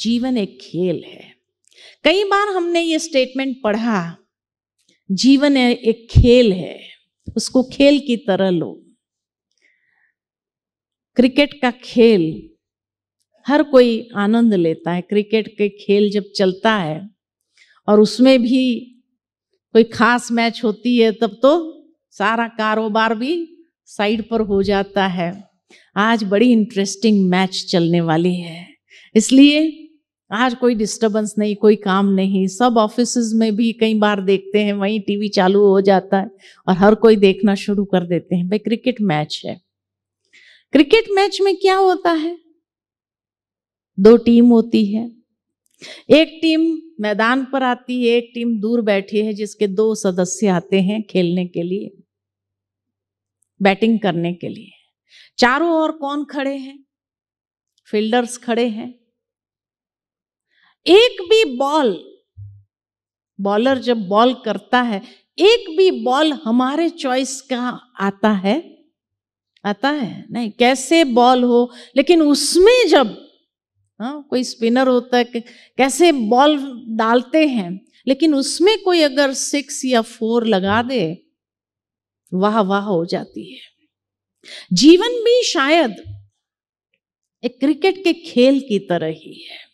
जीवन एक खेल है कई बार हमने ये स्टेटमेंट पढ़ा जीवन एक खेल है उसको खेल की तरह लो क्रिकेट का खेल हर कोई आनंद लेता है क्रिकेट के खेल जब चलता है और उसमें भी कोई खास मैच होती है तब तो सारा कारोबार भी साइड पर हो जाता है आज बड़ी इंटरेस्टिंग मैच चलने वाली है इसलिए आज कोई डिस्टरबेंस नहीं कोई काम नहीं सब ऑफिस में भी कई बार देखते हैं वहीं टीवी चालू हो जाता है और हर कोई देखना शुरू कर देते हैं भाई क्रिकेट मैच है क्रिकेट मैच में क्या होता है दो टीम होती है एक टीम मैदान पर आती है एक टीम दूर बैठी है जिसके दो सदस्य आते हैं खेलने के लिए बैटिंग करने के लिए चारों ओर कौन खड़े हैं फील्डर्स खड़े हैं एक भी बॉल बॉलर जब बॉल करता है एक भी बॉल हमारे चॉइस का आता है आता है नहीं कैसे बॉल हो लेकिन उसमें जब हाँ कोई स्पिनर होता है कैसे बॉल डालते हैं लेकिन उसमें कोई अगर सिक्स या फोर लगा दे वाह वाह हो जाती है जीवन भी शायद एक क्रिकेट के खेल की तरह ही है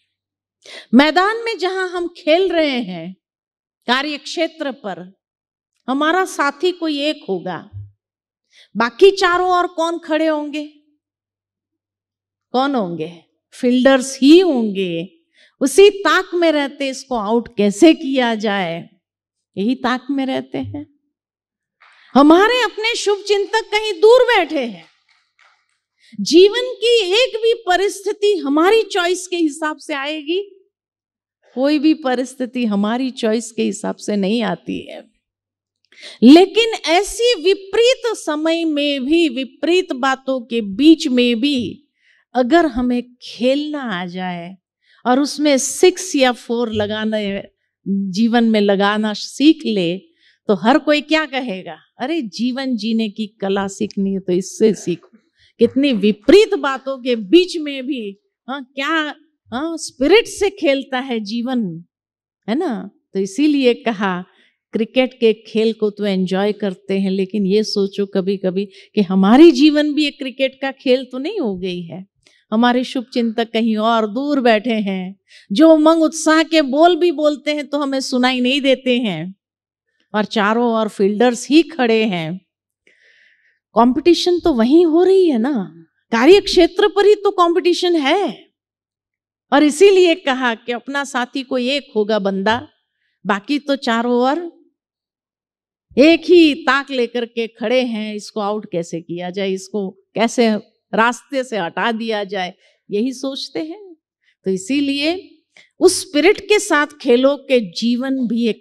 मैदान में जहां हम खेल रहे हैं कार्य क्षेत्र पर हमारा साथी कोई एक होगा बाकी चारों और कौन खड़े होंगे कौन होंगे फील्डर्स ही होंगे उसी ताक में रहते इसको आउट कैसे किया जाए यही ताक में रहते हैं हमारे अपने शुभ चिंतक कहीं दूर बैठे हैं जीवन की एक भी परिस्थिति हमारी चॉइस के हिसाब से आएगी कोई भी परिस्थिति हमारी चॉइस के हिसाब से नहीं आती है लेकिन ऐसी विपरीत समय में भी विपरीत बातों के बीच में भी अगर हमें खेलना आ जाए और उसमें सिक्स या फोर लगाने जीवन में लगाना सीख ले तो हर कोई क्या कहेगा अरे जीवन जीने की कला सीखनी है तो इससे सीखो कितनी विपरीत बातों के बीच में भी हाँ क्या हाँ स्पिरिट से खेलता है जीवन है ना तो इसीलिए कहा क्रिकेट के खेल को तो एंजॉय करते हैं लेकिन ये सोचो कभी कभी कि हमारी जीवन भी एक क्रिकेट का खेल तो नहीं हो गई है हमारे शुभ चिंतक कहीं और दूर बैठे हैं जो उमंग उत्साह के बोल भी बोलते हैं तो हमें सुनाई नहीं देते हैं और चारों और फील्डर्स ही खड़े हैं कंपटीशन तो वहीं हो रही है ना कार्य क्षेत्र पर ही तो कंपटीशन है और इसीलिए कहा कि अपना साथी को एक होगा बंदा बाकी तो चारों ओर एक ही ताक लेकर के खड़े हैं इसको आउट कैसे किया जाए इसको कैसे रास्ते से हटा दिया जाए यही सोचते हैं तो इसीलिए उस स्पिरिट के साथ खेलो के जीवन भी एक